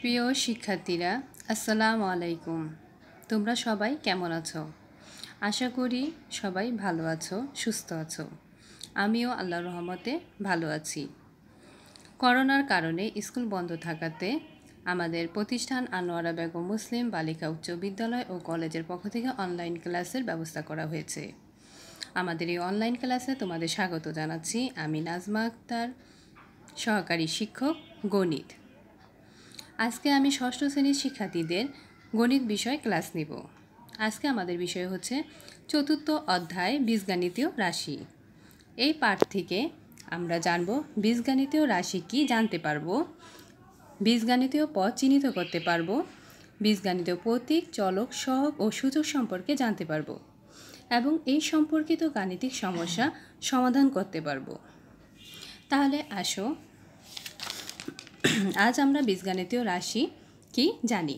প্রিয় শিক্ষার্থীরা আসসালামু আলাইকুম তোমরা সবাই কেমন আছো আশা করি সবাই ভালো আছো সুস্থ আছো আমিও আল্লাহ রহমতে ভালো আছি করোনার কারণে স্কুল বন্ধ থাকাতে আমাদের প্রতিষ্ঠান আনোয়ারা বেগম মুসলিম বালিকা উচ্চ বিদ্যালয় ও কলেজের পক্ষ থেকে অনলাইন ক্লাসের ব্যবস্থা করা হয়েছে আমাদের এই অনলাইন ক্লাসে তোমাদের স্বাগত জানাচ্ছি আমি নাজমা আক্তার সহকারী শিক্ষক গণিত আজকে আমি ষষ্ঠ শ্রেণীর শিক্ষার্থীদের গণিত বিষয় ক্লাস নেব আজকে আমাদের বিষয় হচ্ছে চতুর্থ অধ্যায় বীজগাণিতীয় রাশি এই পাঠ থেকে আমরা জানব বীজগাণিতীয় রাশি কি জানতে পারবো বীজগাণিতীয় পথ চিহ্নিত করতে পারবো বীজগাণিতীয় প্রতীক চলক সহক ও সূচক সম্পর্কে জানতে পারবো এবং এই সম্পর্কিত গাণিতিক সমস্যা সমাধান করতে পারবো তাহলে আসো আজ আমরা বীজগাণিতীয় রাশি কি জানি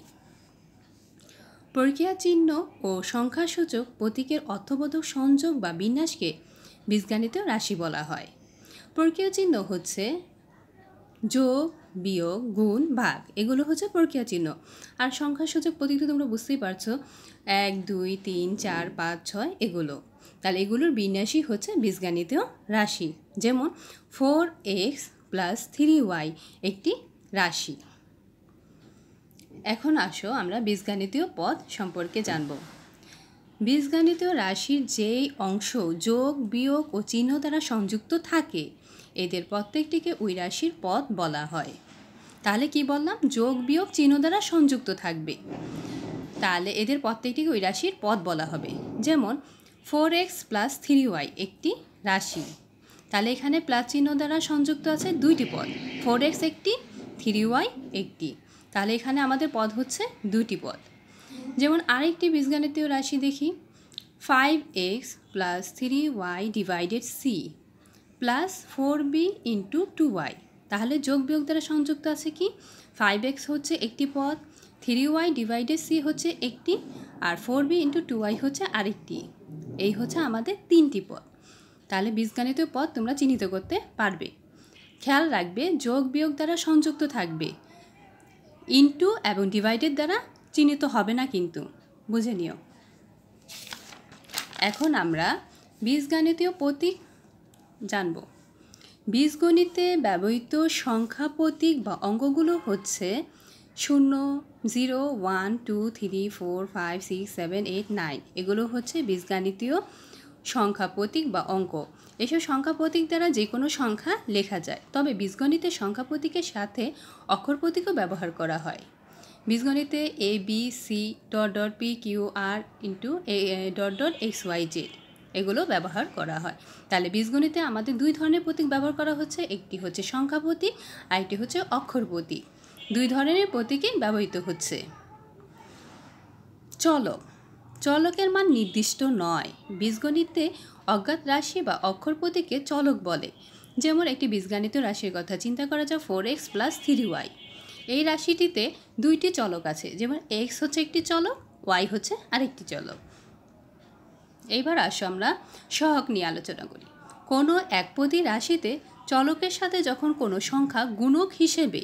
প্রক্রিয়া চিহ্ন ও সংখ্যাসূচক প্রতীকের অর্থবোধক সংযোগ বা বিন্যাসকে বীজগাণিতীয় রাশি বলা হয় প্রক্রিয়া চিহ্ন হচ্ছে যোগ বিয়োগ গুণ ভাগ এগুলো হচ্ছে প্রক্রিয়া চিহ্ন আর সংখ্যাসূচক প্রতীক তো তোমরা বুঝতেই পারছো এক দুই তিন চার পাঁচ ছয় এগুলো তাহলে এগুলোর বিন্যাসই হচ্ছে বীজগাণিতীয় রাশি যেমন four x plus three Y একটি রাশি এখন আসো আমরা বীজগাণিতীয় পদ সম্পর্কে জানব বীজগাণিতীয় রাশির যেই অংশ যোগ বিয়োগ ও চিহ্ন দ্বারা সংযুক্ত থাকে এদের প্রত্যেকটিকে ওই রাশির পদ বলা হয় তাহলে কি বললাম যোগ বিয়োগ চিহ্ন দ্বারা সংযুক্ত থাকবে তাহলে এদের প্রত্যেকটিকে ওই রাশির পদ বলা হবে যেমন four x plus three Y একটি রাশি তাহলে এখানে প্লাস চিহ্ন দ্বারা সংযুক্ত আছে দুইটি পদ ফোর এক্স একটি থ্রি ওয়াই একটি তাহলে এখানে আমাদের পদ হচ্ছে দুইটি পদ যেমন আরেকটি বীজগণিতীয় রাশি দেখি five x plus three y divided c plus four b into two y তাহলে যোগ বিয়োগ দ্বারা সংযুক্ত আছে কি ফাইভ এক্স হচ্ছে একটি পদ থ্রি ওয়াই ডিভাইডেড সি হচ্ছে একটি আর four b into two y হচ্ছে আরেকটি এই হচ্ছে আমাদের তিনটি পদ তাহলে বীজগণিত পদ তোমরা চিহ্নিত করতে পারবে খেয়াল রাখবে যোগ বিয়োগ দ্বারা সংযুক্ত থাকবে ইনটু এবং ডিভাইডেড দ্বারা চিহ্নিত হবে না কিন্তু বুঝে নিও এখন আমরা বীজগণিতীয় প্রতীক জানব বীজগণিতে ব্যবহৃত সংখ্যা প্রতীক বা অঙ্গগুলো হচ্ছে শূন্য zero one two three four five six seven eight nine এগুলো হচ্ছে বীজগণিতীয় সংখ্যা প্রতীক বা অঙ্ক এসব সংখ্যা প্রতীক দ্বারা যে কোনো সংখ্যা লেখা যায় তবে বীজগণিতে সংখ্যা প্রতীকের সাথে অক্ষর প্রতীকও ব্যবহার করা হয় বীজগণিতে A B C dot dot P Q R into A dot dot X Y Z এগুলো ব্যবহার করা হয় তাহলে বীজগণিতে আমাদের দুই ধরনের প্রতীক ব্যবহার করা হচ্ছে একটি হচ্ছে সংখ্যা প্রতীক আর একটি হচ্ছে অক্ষর প্রতীক দুই ধরনের প্রতীকই ব্যবহৃত হচ্ছে চলক চলকের মান নির্দিষ্ট নয় বীজগণিতে অজ্ঞাত রাশি বা অক্ষর প্রতীকে চলক বলে যেমন একটি বীজগণিত রাশির কথা চিন্তা করা যায় four x plus three y এই রাশিটিতে দুইটি চলক আছে যেমন এক্স হচ্ছে একটি চলক ওয়াই হচ্ছে আরেকটি চলক এইবার আসো আমরা সহক নিয়ে আলোচনা করি কোনো একপদী রাশিতে চলকের সাথে যখন কোনো সংখ্যা গুণক হিসেবে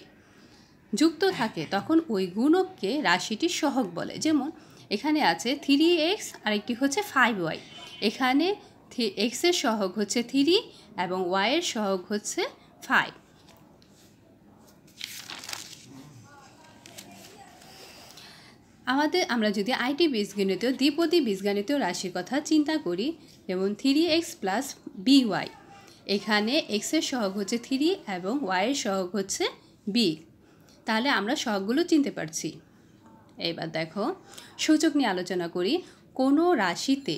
যুক্ত থাকে তখন ওই গুণককে রাশিটির সহক বলে যেমন এখানে আছে থ্রি এক্স আরেকটি হচ্ছে ফাইভ ওয়াই এখানে এক্সের সহগ হচ্ছে থ্রি এবং ওয়াইয়ের সহগ হচ্ছে ফাইভ আমাদের আমরা যদি আইটি বীজগণিত দ্বিপদী বীজগণিত রাশির কথা চিন্তা করি যেমন three x plus b y এখানে এক্সের সহগ হচ্ছে থ্রি এবং ওয়াইয়ের সহগ হচ্ছে বি তাহলে আমরা সহগুলো চিনতে পারছি এবার দেখো সূচক নিয়ে আলোচনা করি কোনো রাশিতে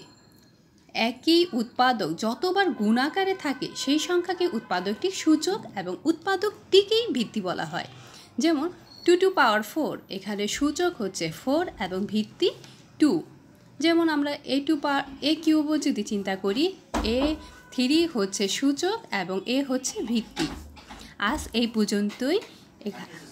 একই উৎপাদক যতবার গুণাকারে থাকে সেই সংখ্যাকে উৎপাদকটি সূচক এবং উৎপাদকটিকেই ভিত্তি বলা হয় যেমন টু টু পাওয়ার ফোর এখানে সূচক হচ্ছে ফোর এবং ভিত্তি টু যেমন আমরা এ টু পাওয়ার এ কিউবও যদি চিন্তা করি এ থ্রি হচ্ছে সূচক এবং এ হচ্ছে ভিত্তি আজ এই পর্যন্তই এখানে